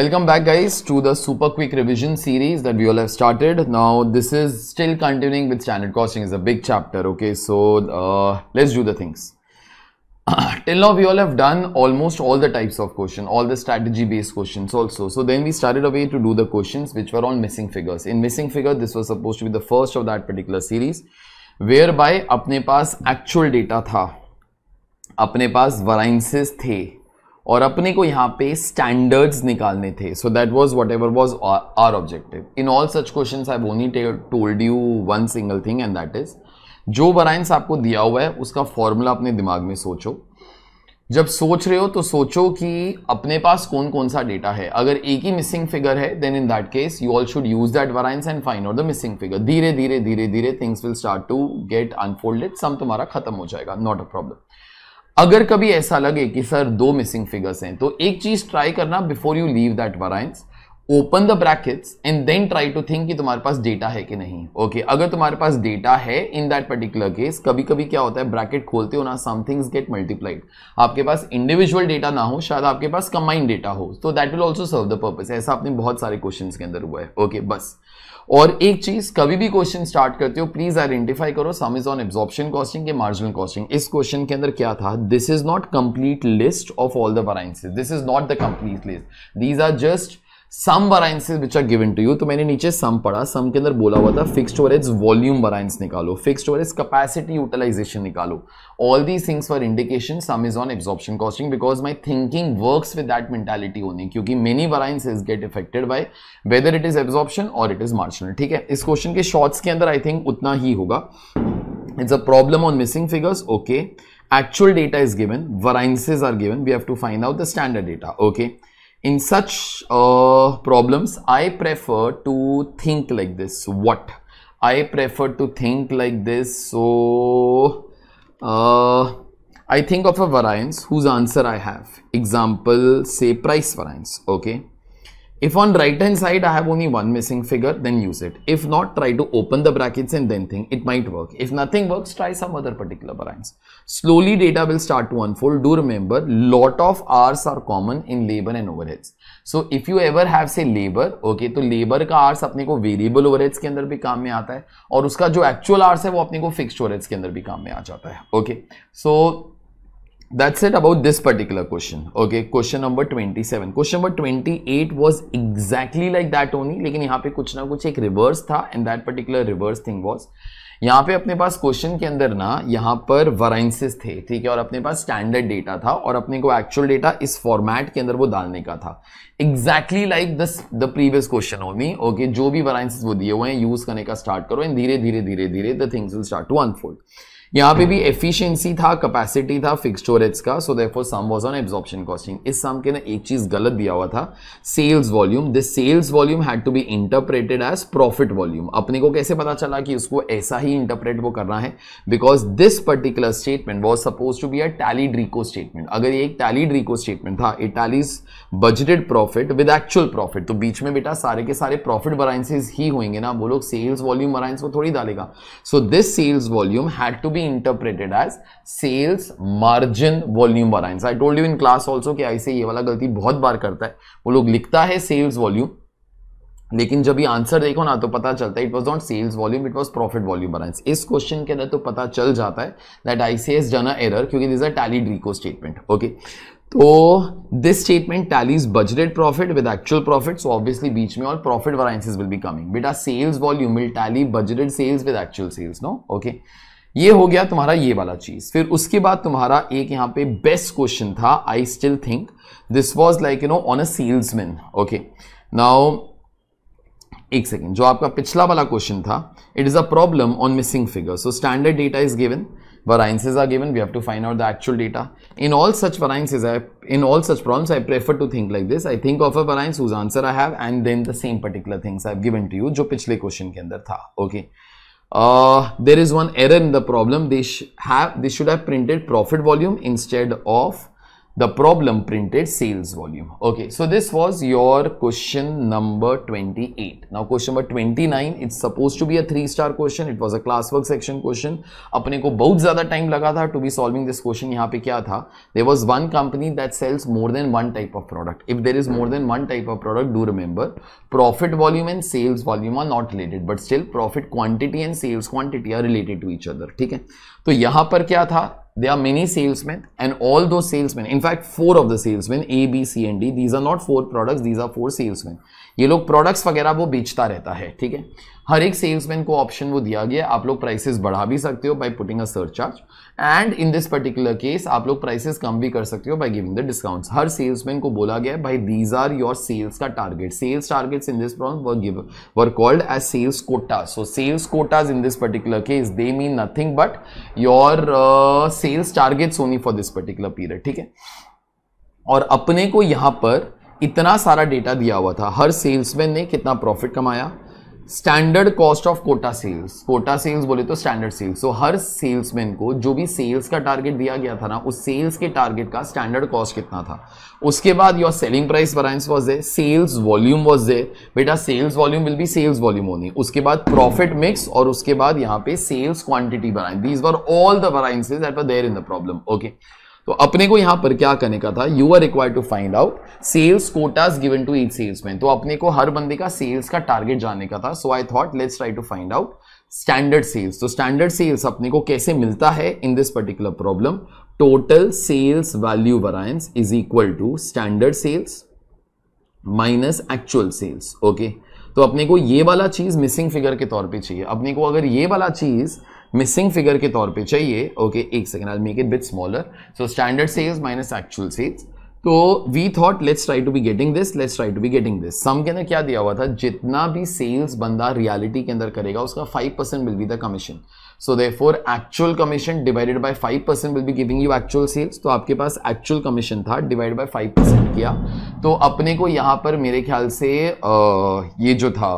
Welcome back guys to the super quick revision series that we all have started. Now this is still continuing with standard costing is a big chapter okay so uh, let's do the things. Till now we all have done almost all the types of question, all the strategy based questions also. So then we started away to do the questions which were on missing figures. In missing figure this was supposed to be the first of that particular series whereby अपने पास actual data था अपने पास variances थे और अपने को यहाँ पे standards निकालने थे so that was whatever was our objective in all such question I only told you one single thing and that is जो वराइंस आपको दिया हुआ है उसका फॉर्मूला अपने दिमाग में सोचो जब सोच रहे हो तो सोचो कि अपने पास कौन कौन सा डेटा है अगर एक ही मिसिंग फिगर है then in that case you all should use that variance and find out the missing figure धीरे धीरे धीरे धीरे things will start to get unfolded sum तुम्हारा खत्म हो जाएगा नॉट अ प्रॉब्लम अगर कभी ऐसा लगे कि सर दो मिसिंग फिगर्स हैं तो एक चीज ट्राई करना before you leave that variance open the brackets and then try to think कि तुम्हारे पास डेटा है कि नहीं ओके okay, अगर तुम्हारे पास डेटा है इन दैट पर्टिकुलर केस कभी कभी क्या होता है ब्रैकेट खोलते हो ना समथिंग्स गेट मल्टीप्लाइड आपके पास इंडिविजुअल डेटा ना हो शायद आपके पास कंबाइंड डेटा हो तो that will also serve the purpose ऐसा आपने बहुत सारे क्वेश्चन के अंदर हुआ है ओके okay, बस और एक चीज कभी भी क्वेश्चन स्टार्ट करते हो प्लीज आइडेंटिफाई करो sum is on absorption costing के मार्जिनल कॉस्टिंग इस क्वेश्चन के अंदर क्या था this is not complete list of all the variances this is not the complete list these are just some variances which are given to you तो मैंने नीचे सम पढ़ा सम के अंदर बोला हुआ था फिक्स्ड ओवरहेड्स वॉल्यूम वराइंस निकालो फिक्स्ड ओवरहेड्स कैपेसिटी यूटिलाइजेशन निकालो all these things for indication sum is on absorption costing because my thinking work with that mentality होनी क्योंकि many variance is get effected by whether it is absorption और it is marginal ठीक है इस question के shorts के अंदर I think उतना ही होगा it's a problem on missing figures okay actual data is given variances are given we have to find out the standard data okay in such uh, problems i prefer to think like this what i prefer to think like this so uh, i think of a variance whose answer i have example say price variance okay If on right hand side I have only one missing figure, then use it. If not, try to open the brackets and then think it might work. If nothing works, try some other particular branch. Slowly data will start to unfold. Do remember, lot of hours are common in labor and overheads. So if you ever have say labor, okay, तो labor का hours अपने को variable overheads के अंदर भी काम में आता है और उसका जो actual hours है वो अपने को fixed overheads के अंदर भी काम में आ जाता है okay? so, that's it about this particular question okay question number 27 question number 28 was exactly like that only लेकिन यहाँ पे कुछ ना कुछ एक रिवर्स था एंड दैट पर्टिकुलर रिवर्स यहाँ पे अपने पास क्वेश्चन के अंदर ना यहाँ पर वराइंसेस थे ठीक है और अपने पास स्टैंडर्ड डेटा था और अपने को एक्चुअल डेटा इस फॉर्मेट के अंदर वो डालने का था exactly like this the previous question only okay जो भी वराइंसिस वो दिए हुए हैं यूज करने का स्टार्ट करो एंड धीरे धीरे धीरे धीरे the things will start to unfold यहाँ पे भी एफिशिएंसी था कैपेसिटी था फिक्स स्टोरेज का so therefore sum was on absorption costing इस सम के ना एक चीज गलत दिया हुआ था sales volume this sales volume had to be interpreted as profit volume अपने को कैसे पता चला कि उसको ऐसा ही इंटरप्रेट वो करना है because this particular statement was suppose to be a tallied reco statement अगर ये एक टैलीड रिको स्टेटमेंट था it tallies budgeted profit with actual profit तो बीच में बेटा सारे के सारे प्रॉफिट वराइंसेज ही होंगे ना वो लोग सेल्स वॉल्यूम वराइंस को थोड़ी डालेगा so this sales volume had to be interpreted as sales margin volume variance I told you in class also कि ऐसे ये वाला गलती बहुत बार करता है वो लोग लिखता है सेल्स वॉल्यूम लेकिन जब ये आंसर देखो ना तो पता चलता है it was not sales volume it was profit volume variance इस क्वेश्चन के अंदर तो पता चल जाता है that I C S done error क्योंकि this a tally reco statement okay तो this statement tallies budgeted profit with actual profit so obviously बीच में और profit variances will be coming बेटा sales volume will tally budgeted sales with actual sales no okay ये हो गया तुम्हारा ये वाला चीज फिर उसके बाद तुम्हारा एक यहाँ पे बेस्ट क्वेश्चन था I still think this was like you know on a salesman okay now एक सेकेंड जो आपका पिछला वाला क्वेश्चन था it is a problem on missing figure so standard data is given variances are given we have to find out the actual data in all such variances I, in all such problems I prefer to think like this I think of a variance whose answer I have and then the same particular things I've given to you जो पिछले question के अंदर था okay uh, there is one error in the problem they sh have they should have printed profit volume instead of the problem printed sales volume okay so this was your question number 28 now question number 29 it's supposed to be a three star question it was a class work section question apne ko bahut zyada time laga tha to be solving this question yahan pe kya tha there was one company that sells more than one type of product if there is more than one type of product do remember profit volume and sales volume are not related but still profit quantity and sales quantity are related to each other theek hai to yahan par kya tha there are many salesmen and all those salesmen in fact four of the salesmen a b c and d these are not four products these are four salesmen ये लोग products वगैरह वो बेचता रहता है ठीक है हर एक सेल्समैन को ऑप्शन वो दिया गया आप लोग प्राइसेस बढ़ा भी सकते हो by putting a surcharge and in this particular case आप लोग प्राइसेस कम भी कर सकते हो बाय गिविंग द डिस्काउंट्स हर सेल्समैन को बोला गया भाई दीज आर योर सेल्स का target sales targets in this problem were give were called as sales quota so sales quotas in this particular case they mean nothing but your sales targets only for this particular period ठीक है और अपने को यहां पर इतना सारा data दिया हुआ था हर सेल्समैन ने कितना प्रॉफिट कमाया standard cost of quota sales quota sales बोले तो स्टैंडर्ड सेल्स सो हर सेल्समैन को जो भी सेल्स का टारगेट दिया गया था ना उस सेल्स के टारगेट का स्टैंडर्ड कॉस्ट कितना था उसके बाद your selling price variance was there sales volume was there बेटा sales volume will be sales volume होनी उसके बाद प्रॉफिट मिक्स और उसके बाद यहाँ पे सेल्स क्वांटिटी बनाए these were all the variances at there in the problem okay तो अपने को यहां पर क्या करने का था you are require to find out sales quotas given to each salesman तो अपने को हर बंदे का सेल्स का टारगेट जानने का था so I thought let's try to find out standard sales तो स्टैंडर्ड सेल्स अपने को कैसे मिलता है in this particular problem total sales value variance is equal to standard sales minus actual sales okay तो अपने को ये वाला चीज मिसिंग फिगर के तौर पे चाहिए अपने को अगर ये वाला चीज मिसिंग फिगर के तौर पे चाहिए ओके okay, एक second I make it bit smaller so standard sales minus actual sales तो we thought let's try to be getting this let's try to be getting this sum के अंदर क्या दिया हुआ था जितना भी सेल्स बंदा रियलिटी के अंदर करेगा उसका five percent will be the commission so they four actual commission divided by five percent will be giving you actual sales तो आपके पास एक्चुअल कमीशन था डिवाइड बाय फाइव परसेंट किया तो अपने को यहाँ पर मेरे ख्याल से आ, ये जो था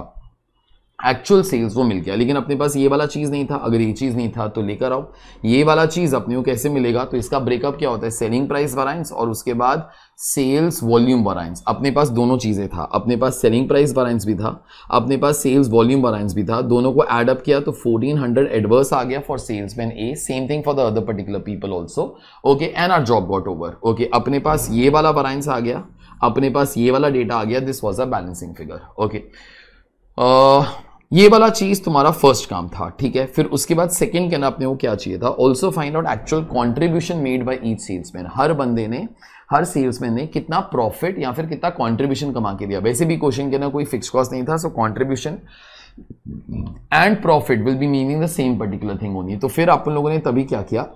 एक्चुअल सेल्स वो मिल गया लेकिन अपने पास ये वाला चीज़ नहीं था अगर ये चीज़ नहीं था तो लेकर आओ ये वाला चीज़ अपने को कैसे मिलेगा तो इसका ब्रेकअप क्या होता है सेलिंग प्राइस वराइंस और उसके बाद सेल्स वॉल्यूम वराइंस अपने पास दोनों चीज़ें था अपने पास सेलिंग प्राइस वराइंस भी था अपने पास सेल्स वॉल्यूम वराइंस भी था दोनों को एडअप किया तो फोर्टीन एडवर्स आ गया for man a same thing for the other particular people also okay and our job got over okay अपने पास ये वाला वराइंस आ गया अपने पास ये वाला डेटा आ गया this was a balancing figure okay ये वाला चीज तुम्हारा फर्स्ट काम था ठीक है फिर उसके बाद सेकंड कहना अपने को क्या चाहिए था also find out actual contribution made by each salesman हर बंदे ने हर सेल्समैन ने कितना प्रॉफिट या फिर कितना कॉन्ट्रीब्यूशन कमा के दिया वैसे भी क्वेश्चन के ना कोई फिक्स कॉस्ट नहीं था so contribution and profit will be meaning the same particular thing होनी तो फिर आप लोगों ने तभी क्या किया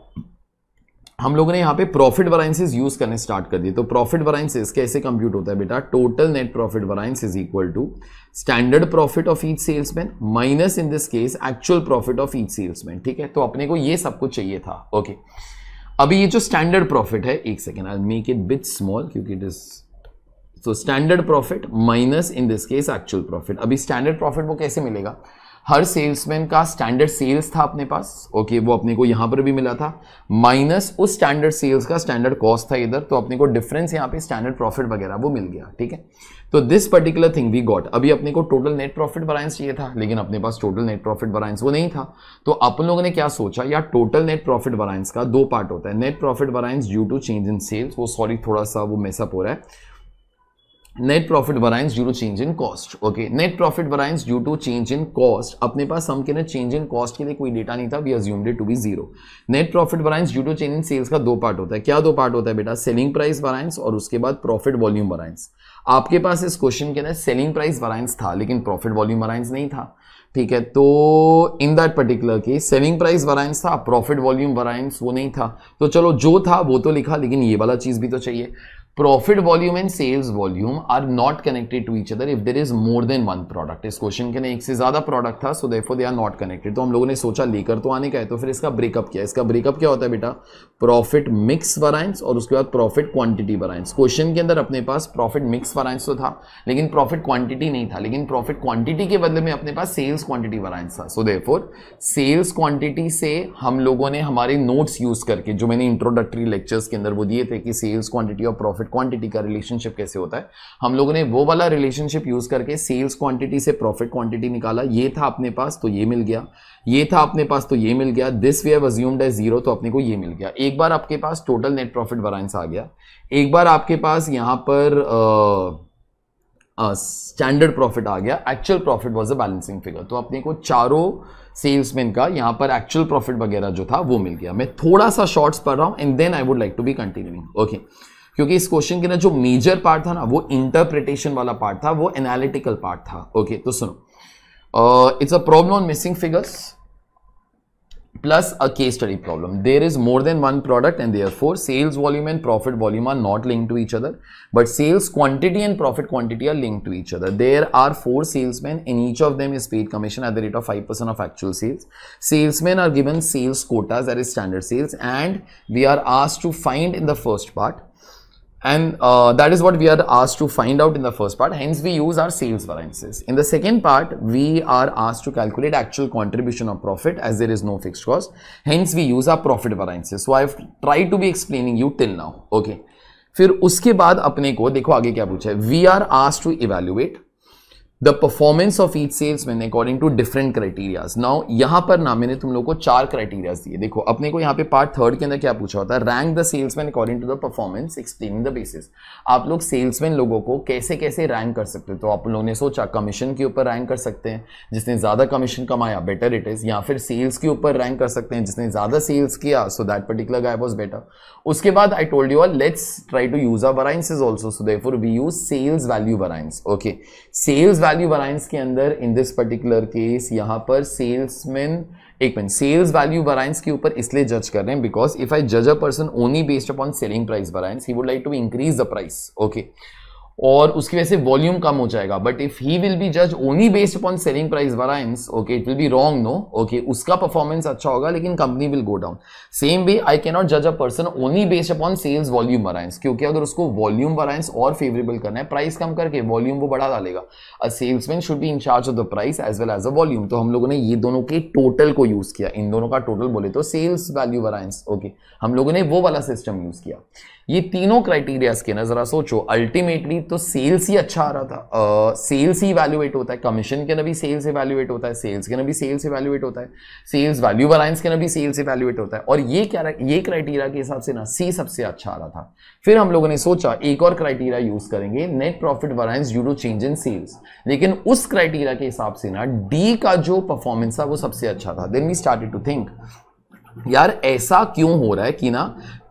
हम लोगों ने यहाँ पे प्रॉफिट वराइंसेज यूज करने स्टार्ट कर दिए तो प्रॉफिट वराइंसेज कैसे कंप्यूट होता है बेटा total net profit variance is equal to standard profit of each salesman minus in this case actual profit of each salesman ठीक है तो अपने को ये सब कुछ चाहिए था ओके okay. अभी ये जो स्टैंडर्ड प्रॉफिट है एक second I make it bit small क्योंकि it is so standard profit minus in this case actual profit अभी स्टैंडर्ड प्रॉफिट वो कैसे मिलेगा हर सेल्समैन का स्टैंडर्ड सेल्स था अपने पास ओके वो अपने को यहां पर भी मिला था माइनस उस स्टैंडर्ड सेल्स का स्टैंडर्ड कॉस्ट था इधर तो अपने को डिफरेंस यहाँ पे स्टैंडर्ड प्रॉफिट वगैरह वो मिल गया ठीक है तो this particular thing we got अभी अपने को टोटल नेट प्रॉफिट बरायंस चाहिए था लेकिन अपने पास टोटल नेट प्रॉफिट बरायंस वो नहीं था तो अपन लोगों ने क्या सोचा यार टोटल नेट प्रॉफिट बरायंस का दो पार्ट होता है net profit variance due to change in sales वो सॉरी थोड़ा सा वो मेसअप हो रहा है net profit variance due to change in cost okay net profit variance due to change in cost अपने पास हम कह चेंज इन कॉस्ट के लिए कोई डेटा नहीं था we assumed to be zero net profit variance due to change in sales का दो पार्ट होता है क्या दो पार्ट होता है बेटा सेलिंग प्राइस वराइंस और उसके बाद प्रॉफिट वॉल्यूम वराइंस आपके पास इस क्वेश्चन के अंदर सेलिंग प्राइस वराइंस था लेकिन प्रॉफिट वॉल्यूम वराइंस नहीं था ठीक है तो in that particular case selling price variance था प्रॉफिट वॉल्यूम वराइंस वो नहीं था तो चलो जो था वो तो लिखा लेकिन ये वाला चीज़ भी तो चाहिए profit volume and sales volume are not connected to each other if there is more than one product इस क्वेश्चन के ना एक से ज्यादा प्रोडक्ट था so therefore they are not connected तो हम लोगों ने सोचा लेकर तो आने का है तो फिर इसका ब्रेकअप किया इसका ब्रेकअप क्या होता है बेटा प्रॉफिट मिक्स वराइंस और उसके बाद प्रॉफिट क्वांटिटी वराइंस क्वेश्चन के अंदर अपने पास प्रॉफिट मिक्स वराइंस तो था लेकिन प्रॉफिट क्वांटिटी नहीं था लेकिन प्रॉफिट क्वांटिटी के बदले में अपने पास सेल्स क्वांटिटी वराइंस था सो देफोर सेल्स क्वांटिटी से हम लोगों ने हमारे नोट्स यूज करके जो मैंने इंट्रोडक्टरी लेक्चर्स के अंदर वो दिए थे कि सेल्स क्वांटिटी और प्रॉफिट प्रॉफिट क्वांटिटी का रिलेशनशिप कैसे होता है हम लोगों ने वो वाला रिलेशनशिप यूज़ करके सेल्स क्वांटिटी से प्रॉफिट क्वांटिटी निकाला ये था अपने पास तो ये मिल गया ये था अपने पास तो ये मिल गया this we have assumed as zero तो अपने को ये मिल गया एक बार आपके पास टोटल नेट प्रॉफिट बैलेंस आ गया एक बार आपके पास यहाँ पर स्टैंडर्ड uh, प्रॉफिट आ गया actual profit was a balancing figure तो अपने को चारों सेल्समैन का यहाँ पर एक्चुअल प्रॉफिट वगैरह जो था वो मिल गया मैं थोड़ा सा शॉर्ट्स पढ़ रहा हूँ and then I would like to be continuing okay क्योंकि इस क्वेश्चन के ना जो मेजर पार्ट था ना वो इंटरप्रिटेशन वाला पार्ट था वो एनालिटिकल पार्ट था ओके तो सुनो it's a problem on missing figures plus a case study problem there is more than one product and therefore sales volume and profit volume are not link to each other but sales quantity and profit quantity are link to each other there are four salesman in each of them is paid commission at the rate of five percent of actual sales salesman are given sales Kota's uh is standard sales and we are asked to find in the first part and uh, that is what we are asked to find out in the first part hence we use our sales variances in the second part we are asked to calculate actual contribution of profit as there is no fixed cost hence we use our profit variances so i have tried to be explaining you till now okay फिर उसके बाद अपने को देखो आगे क्या पूछा है we are asked to evaluate the performance of each salesman according to different criterias now यहां पर ना मैंने तुम लोग को चार क्राइटेरियाज दिए देखो अपने को यहाँ पे पार्ट थर्ड के अंदर क्या पूछा होता है rank the salesman according to the performance explaining the basis आप लोग सेल्समैन लोगों को कैसे कैसे रैंक कर सकते हो तो आप लोगों ने सोचा कमीशन के ऊपर रैंक कर सकते हैं जिसने ज़्यादा कमीशन कमाया बेटर इट इज़ या फिर सेल्स के ऊपर रैंक कर सकते हैं जिसने ज़्यादा सेल्स किया so that particular guy was better उसके बाद I told you are let's try to use our variance is also so there we use sales value variance okay sales value variance के अंदर इन दिस पर्टिकुलर केस यहाँ पर salesman एक minute sales value variance के ऊपर इसलिए जज कर रहे हैं बिकॉज इफ आई जज a person only based upon selling price variance he would like to increase the price okay और उसकी वजह से वॉल्यूम कम हो जाएगा but if he will be जज only based upon selling price variance okay it will be wrong no okay उसका performance अच्छा होगा लेकिन company will go down same way I can not जज a person only based upon sales volume वराइंस क्योंकि अगर उसको volume वराइंस और favourable करना है प्राइस कम करके वॉल्यूम वो बढ़ा डालेगा a salesman should be charge of the price as well as a volume तो हम लोगों ने ये दोनों के टोटल को यूज किया इन दोनों का टोटल बोले तो सेल्स वैल्यू वराइंस ओके हम लोगों ने वो वाला सिस्टम यूज किया ये तीनों क्राइटेरिया के ना जरा सोचो अल्टीमेटली तो सेल्स ही अच्छा आ रहा था सेल्स ही वैल्यूएट होता है कमीशन के ना भी सेल्स वैल्यूएट होता है सेल्स के ना भी सेल्स वैल्यूएट होता है सेल्स वैल्यू अलायंस के ना भी सेल्स वैल्यूएट होता है और ये क्या रहा? ये क्राइटेरिया के हिसाब से ना सी सबसे अच्छा आ रहा था फिर हम लोगों ने सोचा एक और क्राइटेरिया यूज करेंगे net profit variance due to change in sales लेकिन उस क्राइटेरिया के हिसाब से ना डी का जो परफॉर्मेंस था वो सबसे अच्छा था then we started to think यार ऐसा क्यों हो रहा है कि ना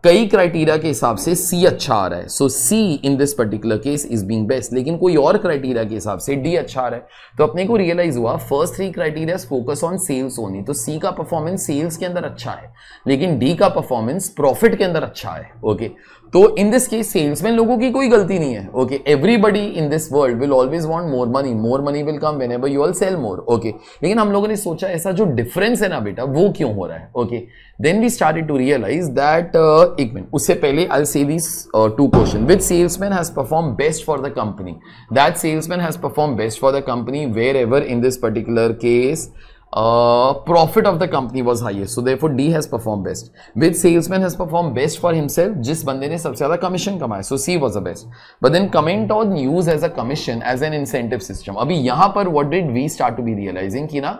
कई क्राइटेरिया के हिसाब से सी अच्छा आ रहा है so see in this particular case is being best लेकिन कोई और क्राइटेरिया के हिसाब से डी अच्छा आ रहा है तो अपने को रियलाइज हुआ first three criteria focus on sales होनी तो सी का परफॉर्मेंस सेल्स के अंदर अच्छा है लेकिन डी का परफॉर्मेंस प्रॉफिट के अंदर अच्छा है ओके okay? तो इन दिस केस सेल्समैन लोगों की कोई गलती नहीं है okay everybody in this world will always want more money more money will come whenever you all sell more okay लेकिन हम लोगों ने सोचा ऐसा जो डिफरेंस है ना बेटा वो क्यों हो रहा है okay then we started to realise that एक मिनट उससे पहले I say this to question which salesman has perform best for the company that salesman has perform best for the company wherever in this particular case uh, profit of the company was highest. So therefore D has performed best. Which salesman has performed best for himself? जिस बंदे ने सबसे ज़्यादा commission कमाया. So C was the best. But then comment on use as a commission as an incentive system. Abhi यहाँ पर what did we start to be realizing कि ना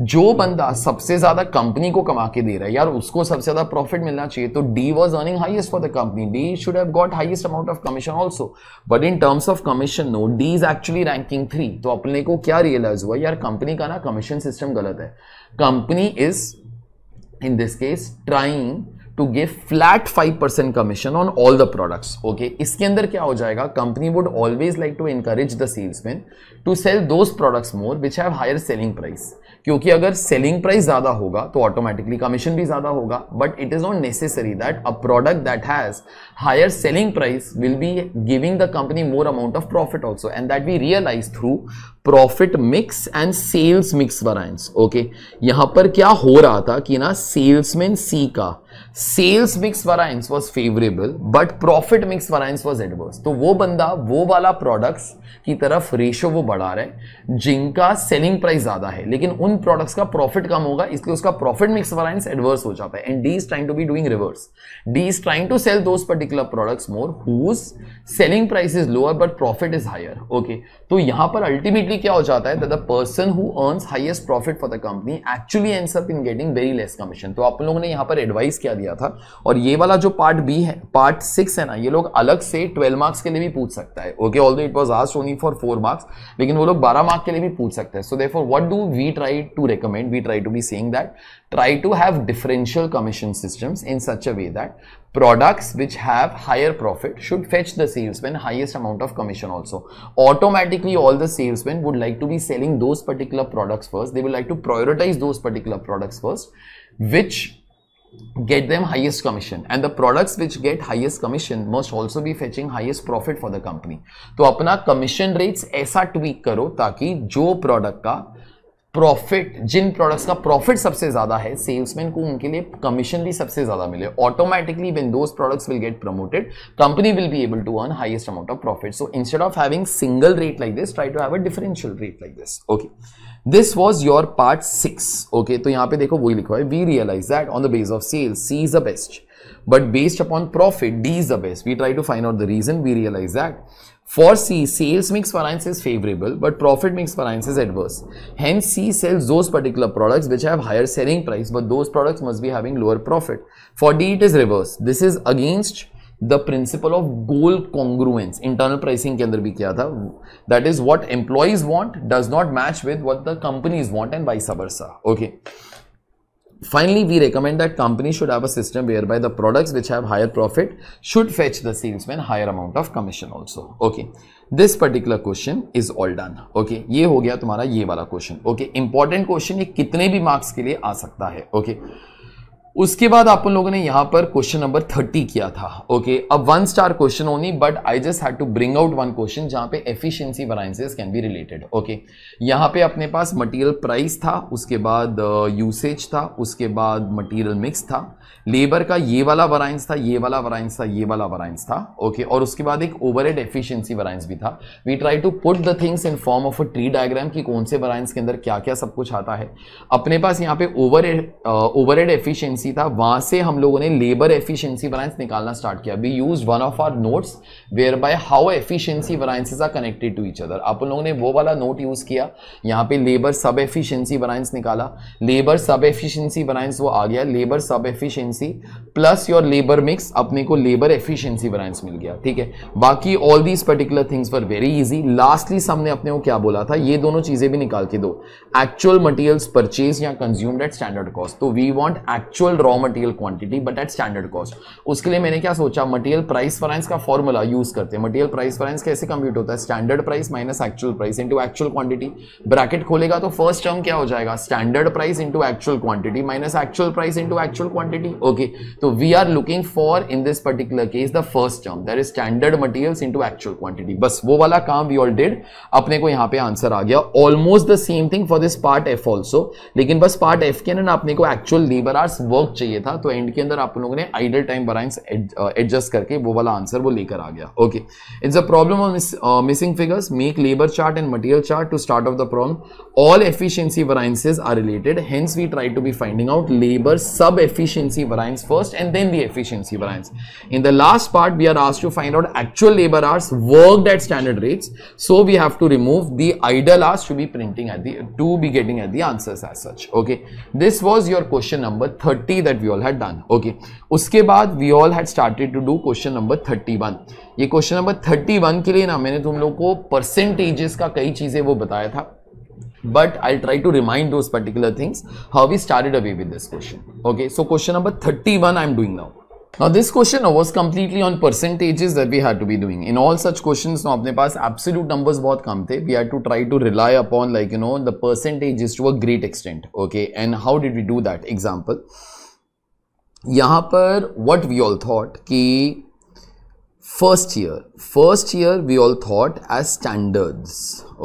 जो बंदा सबसे ज्यादा कंपनी को कमा के दे रहा है यार उसको सबसे ज्यादा प्रॉफिट मिलना चाहिए तो D was earning highest for the company D should have got highest amount of commission also but in terms of commission no D is actually ranking three तो अपने को क्या रियलाइज हुआ यार कंपनी का ना कमीशन सिस्टम गलत है company is in this case trying to give flat five percent commission on all the products okay इसके अंदर क्या हो जाएगा company would always like to encourage the salesman to sell those products more which have higher selling price क्योंकि अगर selling price ज़्यादा होगा तो ऑटोमेटिकली कमीशन भी ज़्यादा होगा but it is not necessary that a product that has higher selling price will be giving the company more amount of profit also and that we realise through profit mix and sales mix variance okay यहां पर क्या हो रहा था कि ना salesman C का sales mix variance was favourable but profit mix variance was adverse तो वो बंदा वो वाला प्रोडक्ट्स की तरफ रेशो वो बढ़ा रहा है जिनका सेलिंग प्राइस ज्यादा है लेकिन उन प्रोडक्ट्स का प्रॉफिट कम होगा इसलिए उसका प्रॉफिट मिक्स वराइंस एडवर्स हो जाता है and D is trying to be doing reverse D is trying to sell those particular products more whose selling price is lower but profit is higher okay तो यहां पर ultimately ultimately क्या हो जाता है the person who earns highest profit for the company actually ends up in getting very less commission तो आप लोगों ने यहाँ पर एडवाइस क्या दिया था और ये वाला जो पार्ट बी है पार्ट सिक्स है ना ये लोग अलग से ट्वेल्व मार्क्स के लिए भी पूछ सकता है okay all it was asked only for four marks लेकिन वो लोग बारह मार्क के लिए भी पूछ सकते हैं so therefore what do we try to recommend we try to be saying that try to have differential commission systems in such a way that products which have higher profit should fetch the salesman highest amount of commission also automatically all the salesmen would like to be selling those particular products first they would like to prioritize those particular products first which get them highest commission and the products which get highest commission must also be fetching highest profit for the company to apna commission rates aisa tweak karo taki jo product ka profit जिन products का profit सबसे ज़्यादा है salesman को उनके लिए commission भी सबसे ज़्यादा मिले automatically when those products will get promoted company will be able to earn highest amount of profit so instead of having single rate like this try to have a differential rate like this okay this was your part six okay तो यहाँ पे देखो वही लिखा है we realise that on the base of sales C is the best but based upon profit D is the best we try to find out the reason we realise that For C, sales mix variance is favorable, but profit mix variance is adverse. Hence, C sells those particular products which have higher selling price, but those products must be having lower profit. For D, it is reverse. This is against the principle of goal congruence internal pricing के अंदर भी किया था that is what employees want does not match with what the companies want and vice versa okay Finally, we recommend that companies should have a system whereby the products which have higher profit should fetch the salesman higher amount of commission also. Okay. This particular question is all done okay ये हो गया तुम्हारा ये वाला question okay important question ये कितने भी marks के लिए आ सकता है ओके okay? उसके बाद आप लोगों ने यहां पर क्वेश्चन नंबर थर्टी किया था ओके okay, अब one star question only but I just had to bring out one question जहां पे efficiency variances can be related okay यहां पे अपने पास मटेरियल प्राइस था उसके बाद यूसेज uh, था उसके बाद मटेरियल मिक्स था लेबर का ये वाला वराइंस था ये वाला वराइंस था ये वाला वराइंस था ओके okay, और उसके बाद एक ओवर हेड एफिशियंसी वराइंस भी था we try to put the things in form of a tree diagram कि कौन से वराइंस के अंदर क्या क्या सब कुछ आता है अपने पास यहाँ पे over overhead efficiency efficiency था वहाँ से हम लोगों ने लेबर एफिशिएंसी वरायंस निकालना स्टार्ट किया we use one of our notes whereby how efficiency variances are connected to each other आप लोगों ने वो वाला नोट यूज़ किया यहाँ पे लेबर सब एफिशिएंसी वरायंस निकाला लेबर सब एफिशिएंसी वरायंस वो आ गया labour sub efficiency plus your labour mix अपने को लेबर एफिशियंसी वरायंस मिल गया ठीक है बाकी all these particular things were very easy lastly हमने अपने को क्या बोला था ये दोनों चीज़ें भी निकाल के दो एक्चुअल मटेरियल्स परचेज या कंज्यूम्ड एट स्टैंडर्ड कॉस्ट तो we want actual actual raw material quantity but at standard cost उसके लिए मैंने क्या सोचा मटेरियल प्राइस फराइंस का फॉर्मूला यूज करते हैं मटेरियल प्राइस फराइंस कैसे कंप्यूट होता है standard price minus actual price into actual quantity bracket खोलेगा तो फर्स्ट टर्म क्या हो जाएगा standard price into actual quantity minus actual price into actual quantity okay तो we are looking for in this particular case the first term that is standard materials into actual quantity बस वो वाला काम we all did अपने को यहां पे answer आ गया almost the same thing for this part F also लेकिन बस पार्ट एफ के ना आपने को actual labour hours work work चाहिए था तो एंड के अंदर आप लोगों ने आइडल टाइम बराइंस एडजस्ट करके वो वाला आंसर वो लेकर आ गया okay it's a problem of missing figures make labour chart and material chart to start off the problem all efficiency variances are related hence we try to be finding out labour sub efficiency variance first and then the efficiency variance in the last part we are asked to find out actual labour hours worked at standard rates so we have to remove the idle hours to be printing at the to be getting at the answers as such okay this was your question number 30 thirty that we all had done okay उसके बाद we all had started to do question number thirty one ये question number thirty one के लिए ना मैंने तुम लोग को परसेंटेजेस का कई चीज़ें वो बताया था but I try to remind those particular things how we started away with this question okay so question number thirty one I am doing now Now this question was completely on percentages that we had to be doing. In all such questions, now अपने पास absolute numbers बहुत कम थे. We had to try to rely upon like you know the percentages to a great extent. Okay, and how did we do that? Example. यहाँ पर what we all thought कि first year first year we all thought as standards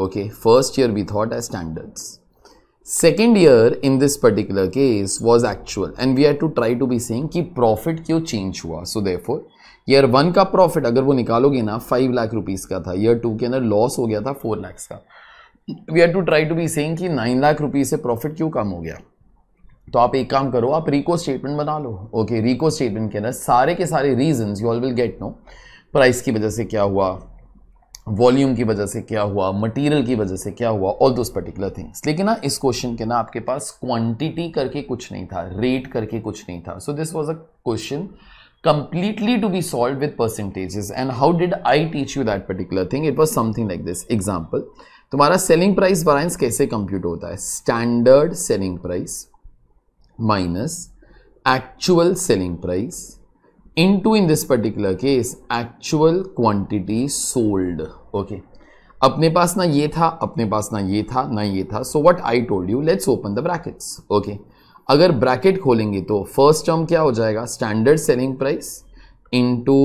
okay first year we thought as standards second year in this particular case was actual and we had to try to be saying कि profit क्यों change हुआ so दे therefore year one का profit अगर वो निकालोगे ना five lakh rupees का था ईयर टू के अंदर लॉस हो गया था फोर लैक्स का we had to try to be saying कि नाइन लाख रुपीज़ से प्रॉफिट क्यों कम हो गया तो आप एक काम करो आप रिको स्टेटमेंट बना लो ओके रिको स्टेटमेंट के अंदर सारे के सारे reason you all will get no price की वजह से क्या हुआ वॉल्यूम की वजह से क्या हुआ मटेरियल की वजह से क्या हुआ ऑल दोज पर्टिकुलर थिंग्स लेकिन ना इस क्वेश्चन के ना आपके पास क्वांटिटी करके कुछ नहीं था रेट करके कुछ नहीं था so this was a question completely to be solve with percentages and how did I teach you that particular thing it was something like this example तुम्हारा सेलिंग प्राइस वराइंस कैसे कंप्यूट होता है standard selling price minus actual selling price into in this particular case actual quantity sold okay अपने पास ना ये था अपने पास ना ये था ना ये था so what I told you let's open the brackets okay अगर ब्रैकेट खोलेंगे तो फर्स्ट टर्म क्या हो जाएगा standard selling price into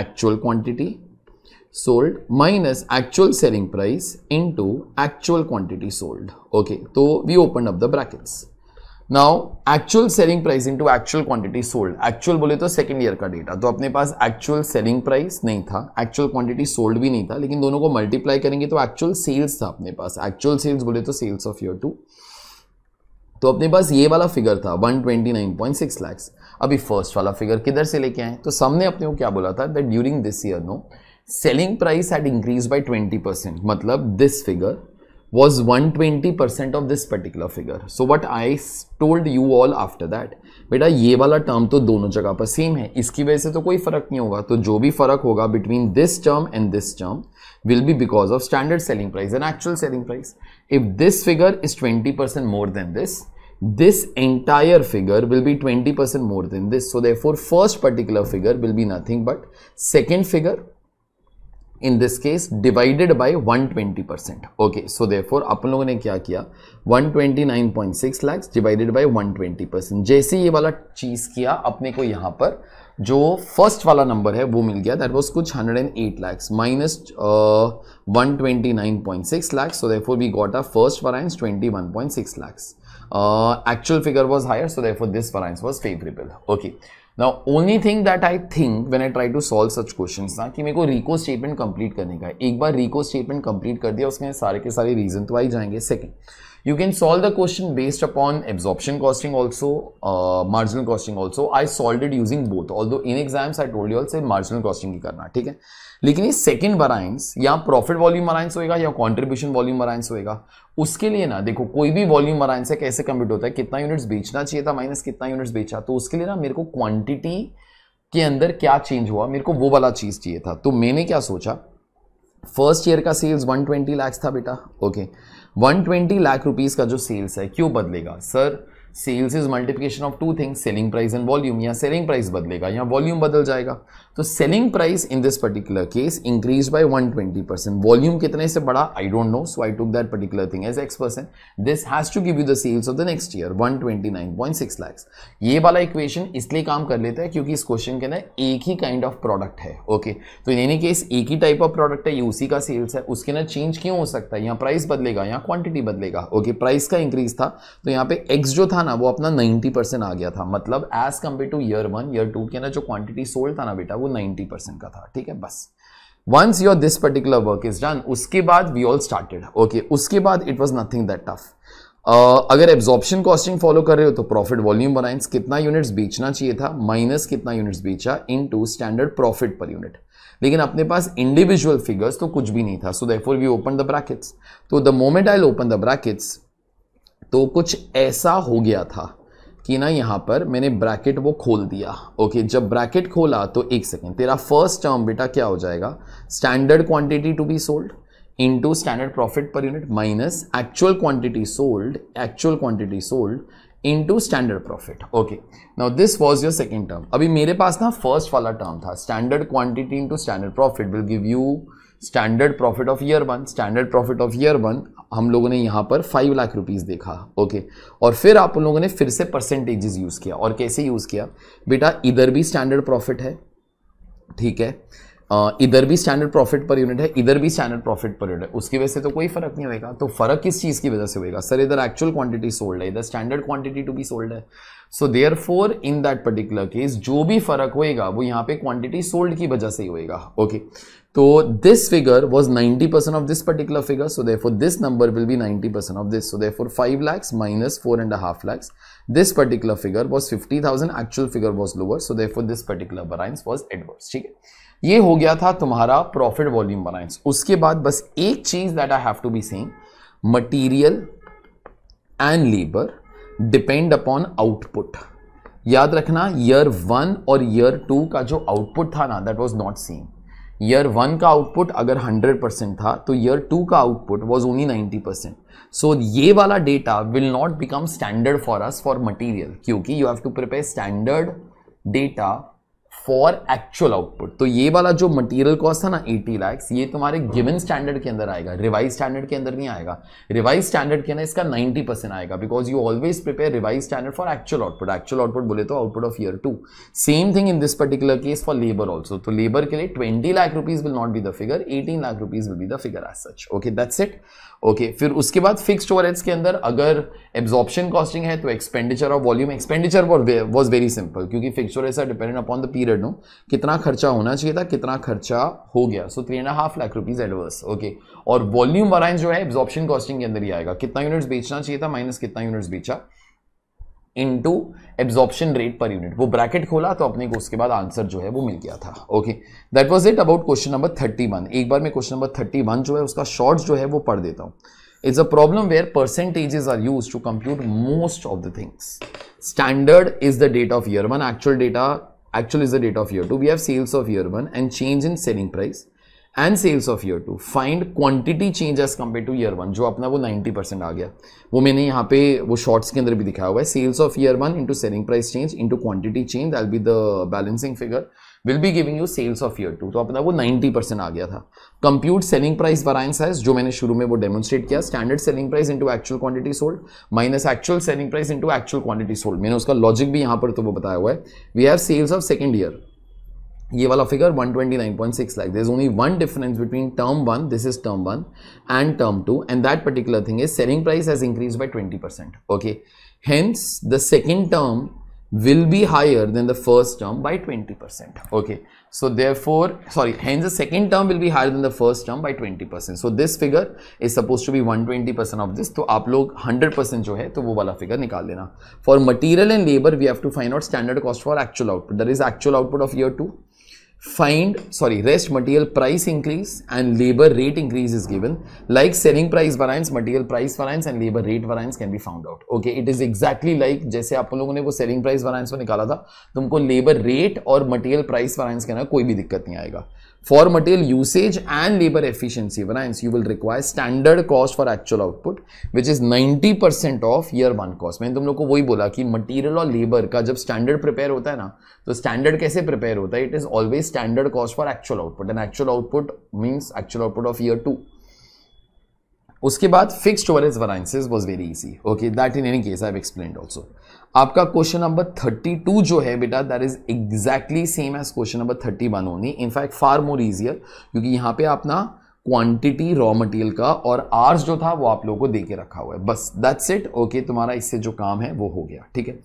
actual quantity sold minus actual selling price into actual quantity sold okay तो we open up the brackets now actual selling price into actual quantity sold actual बोले तो second year का data तो अपने पास actual selling price नहीं था actual quantity sold भी नहीं था लेकिन दोनों को मल्टीप्लाई करेंगे तो एक्चुअल सेल्स था अपने पास एक्चुअल सेल्स बोले तो सेल्स ऑफ ईयर टू तो अपने पास ये वाला फिगर था 129.6 लैक्स अभी फर्स्ट वाला फिगर किधर से लेके आए तो सामने अपने को क्या बोला था that during this year no selling price had increase by 20 percent मतलब this figure was 120% of this particular figure. So what I told you all after that, बेटा ये वाला टर्म तो दोनों जगह पर सेम है इसकी वजह से तो कोई फर्क नहीं होगा तो जो भी फर्क होगा between this term and this term will be because of standard selling price and actual selling price. If this figure is 20% more than this, this entire figure will be 20% more than this. So therefore, first particular figure will be nothing but second figure in this case divided by 120 percent okay so therefore आप लोगों ने क्या किया 129.6 lakh divided by 120 percent जैसे ये वाला चीज़ किया अपने को यहां पर जो फर्स्ट वाला नंबर है वो मिल गया दैट वाज कुछ 108 lakh minus one lakh so therefore we got a first variance 21.6 lakh actual figure was higher so therefore this variance was favourable okay now only thing that I think when I try to solve such question था कि मेरे को रिको statement complete करने का है एक बार रिको statement complete कर दिया उसमें सारे के सारे रीजन तो आई जाएंगे second you can solve the question based upon absorption costing also marginal costing also I solve it using both although in exams I told you all से मार्जिनल कॉस्टिंग ही करना ठीक है लेकिन ये सेकेंड अलायंस या profit volume variance होएगा या कॉन्ट्रीब्यूशन वॉल्यूम अलायंस होएगा उसके लिए ना देखो कोई भी वॉल्यूम अलायंस है कैसे कंप्यूट होता है कितना यूनिट्स बेचना चाहिए था माइनस कितना यूनिट्स बेचा तो उसके लिए ना मेरे को क्वांटिटी के अंदर क्या चेंज हुआ मेरे को वो वाला चीज़ चाहिए था तो मैंने क्या सोचा फर्स्ट ईयर का सेल्स 120 लाख था बेटा ओके वन 120 लाख रुपीस का जो सेल्स है क्यों बदलेगा sir sales is multiplication of two things selling price and volume या सेलिंग प्राइस बदलेगा या वॉल्यूम बदल जाएगा तो selling price in this particular case increase by 120 percent volume कितने से बढ़ा I don't know so I took that particular thing as X percent this has to give you the sales of the next year 129.6 lakh ये वाला equation इसलिए काम कर लेता है क्योंकि इस क्वेश्चन के अंदर एक ही काइंड ऑफ प्रोडक्ट है ओके okay? तो इन एनी केस एक ही टाइप ऑफ प्रोडक्ट है ये उसी का सेल्स है उसके अंदर चेंज क्यों हो सकता है यहाँ प्राइस बदलेगा यहाँ क्वांटिटी बदलेगा ओके okay? प्राइस का इंक्रीज था तो यहाँ पे एक्स जो था था ना वो अपना 90 परसेंट आ गया था मतलब as compare to year one year two के ना जो क्वांटिटी सोल्ड था ना बेटा वो 90 परसेंट का था ठीक है बस once your this particular work is done उसके बाद वी ऑल स्टार्टेड ओके उसके बाद it was nothing that tough Uh, अगर एब्जॉर्प्शन कॉस्टिंग फॉलो कर रहे हो तो प्रॉफिट वॉल्यूम बनाइंस कितना यूनिट्स बेचना चाहिए था माइनस कितना यूनिट्स बेचा into standard profit per unit लेकिन अपने पास इंडिविजुअल फिगर्स तो कुछ भी नहीं था so therefore we open the brackets तो the moment I open the brackets तो कुछ ऐसा हो गया था कि ना यहाँ पर मैंने ब्रैकेट वो खोल दिया ओके जब ब्रैकेट खोला तो एक सेकेंड तेरा फर्स्ट टर्म बेटा क्या हो जाएगा standard quantity to be sold into standard profit per unit minus actual quantity sold actual quantity sold into standard profit okay now this was your second term अभी मेरे पास ना फर्स्ट वाला टर्म था standard quantity into standard profit will give you standard profit of year one standard profit of year one हम लोगों ने यहाँ पर फाइव लाख रुपीज़ देखा ओके और फिर आप उन लोगों ने फिर से परसेंटेजेस यूज़ किया और कैसे यूज़ किया बेटा इधर भी स्टैंडर्ड प्रॉफिट है ठीक है इधर भी स्टैंडर्ड प्रॉफिट पर यूनिट है इधर भी स्टैंडर्ड प्रॉफिट पर यूनिट है उसकी वजह से तो कोई फर्क नहीं होगा तो फर्क किस चीज़ की वजह से होगा सर इधर एक्चुअल क्वांटिटी सोल्ड है इधर standard quantity to be sold है so therefore in that particular case जो भी फर्क होएगा वो यहाँ पे क्वांटिटी सोल्ड की वजह से ही होएगा ओके तो this figure was ninety percent of this particular figure so there this number will be ninety percent of this so therefore five lakhs minus four and half lakhs this particular figure was fifty thousand actual figure was lower so therefore this particular variance was adverse ठीक है ये हो गया था तुम्हारा profit volume बराइंस उसके बाद बस एक चीज that I have to be same material and labour depend upon output याद रखना ईयर वन और ईयर टू का जो आउटपुट था ना that was not same year one का आउटपुट अगर 100 परसेंट था तो ईयर टू का output was only 90 percent so ये वाला data will not become standard for us for material क्योंकि you have to prepare standard data for actual output तो ये वाला जो मटेरियल कॉस्ट था ना 80 लाख ये तुम्हारे गिवन स्टैंडर्ड के अंदर आएगा रिवाइज स्टैंडर्ड के अंदर नहीं आएगा रिवाइज स्टैंडर्ड के अंदर इसका 90 परसेंट आएगा because you always prepare revise standard for actual output actual output बोले तो output of year two same thing in this particular case for labour also तो लेबर के लिए twenty lakh rupees will not be the figure eighteen lakh rupees will be the figure as such okay that's it okay फिर उसके बाद fixed overheads के अंदर अगर absorption costing है तो एक्सपेंडिचर और volume expenditure was very simple क्योंकि fixed overheads are dependent upon the period no कितना खर्चा होना चाहिए था कितना खर्चा हो गया सो three and half lakh rupees adverse okay और वॉल्यूम वराइन जो है एब्जॉर्प्शन कॉस्टिंग के अंदर ही आएगा कितना यूनिट्स बेचना चाहिए था माइनस कितना यूनिट्स बेचा into absorption rate per unit वो ब्रैकेट खोला तो अपने को उसके बाद आंसर जो है वो मिल गया था okay that was it about question number thirty one एक बार मैं क्वेश्चन नंबर थर्टी वन जो है उसका शॉर्ट जो है वो पढ़ देता हूँ it's a problem where percentages are use to compute most of the things standard is the date of year one actual data actual is the date of year two we have sales of year one and change in selling price and sales of year two find quantity change as compare to year one जो अपना वो ninety percent आ गया वो मैंने यहाँ पे वो shorts के अंदर भी दिखाया हुआ है sales of year one into selling price change into quantity change that'll be the balancing figure will be giving you sales of year two तो अपना वो नाइन्टी परसेंट आ गया था कंप्यूट सेलिंग प्राइस वराइंस है जो मैंने शुरू में वो डेमोस्ट्रेट किया standard selling price into actual quantity sold minus actual selling price into actual quantity sold मैंने उसका लॉजिक भी यहाँ पर तो वो बताया हुआ है we have sales of second year ये वाला figure 129.6 lakh there is only one difference between term one this is term one and term two and that particular thing is selling price has increase 20 percent okay hence the second term will be higher than the first term by 20%. Okay. So therefore, sorry, hence the second term will be higher than the first term by 20%. So this figure is supposed to be 120% of this. So आप लोग 100% जो है तो वो वाला figure निकाल लेना. For material and labor, we have to find out standard cost for actual output. there is actual output of year 2 find sorry rest material price increase and labor rate increase is given like selling price variance material price variance and labor rate variance can be found out okay it is exactly like जैसे आप लोगों ने वो selling price variance को निकाला था तुमको labor rate और material price variance का ना कोई भी दिक्कत नहीं आएगा For material usage and labor efficiency variance, you will require standard cost for actual output, which is 90% of year one cost. मैंने तुम लोग को वही बोला कि material और labor का जब standard prepare होता है ना तो standard कैसे prepare होता है it is always standard cost for actual output and actual output means actual output of year two उसके बाद fixed overheads variances was very easy okay that in any case I have explain also आपका question number 32 जो है बेटा that is exactly same as question number 31 only in fact far more easier क्योंकि यहां पे आप क्वांटिटी रॉ मटेरियल का और आर्स जो था वो आप लोगों को दे के रखा हुआ है बस दैट्स इट ओके तुम्हारा इससे जो काम है वो हो गया ठीक है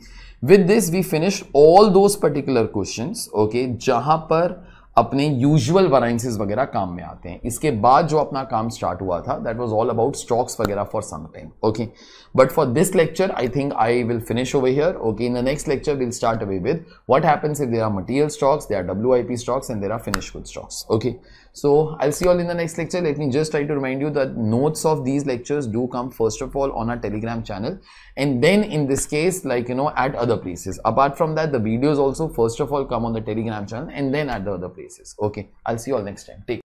with this we finish all those particular question okay जहां पर अपने यूजुअल वराइंसिस वगैरह काम में आते हैं इसके बाद जो अपना काम स्टार्ट हुआ था that was all about stocks वगैरह for some time okay but for this lecture I think I will finish over here okay in the next lecture will start away with what happens if there are material stocks they are W stocks and there are finish good stocks okay So I'll see you all in the next lecture. Let me just try to remind you that notes of these lectures do come first of all on our telegram channel and then in this case like you know at other places. Apart from that the videos also first of all come on the telegram channel and then at the other places. Okay. I'll see you all next time. Take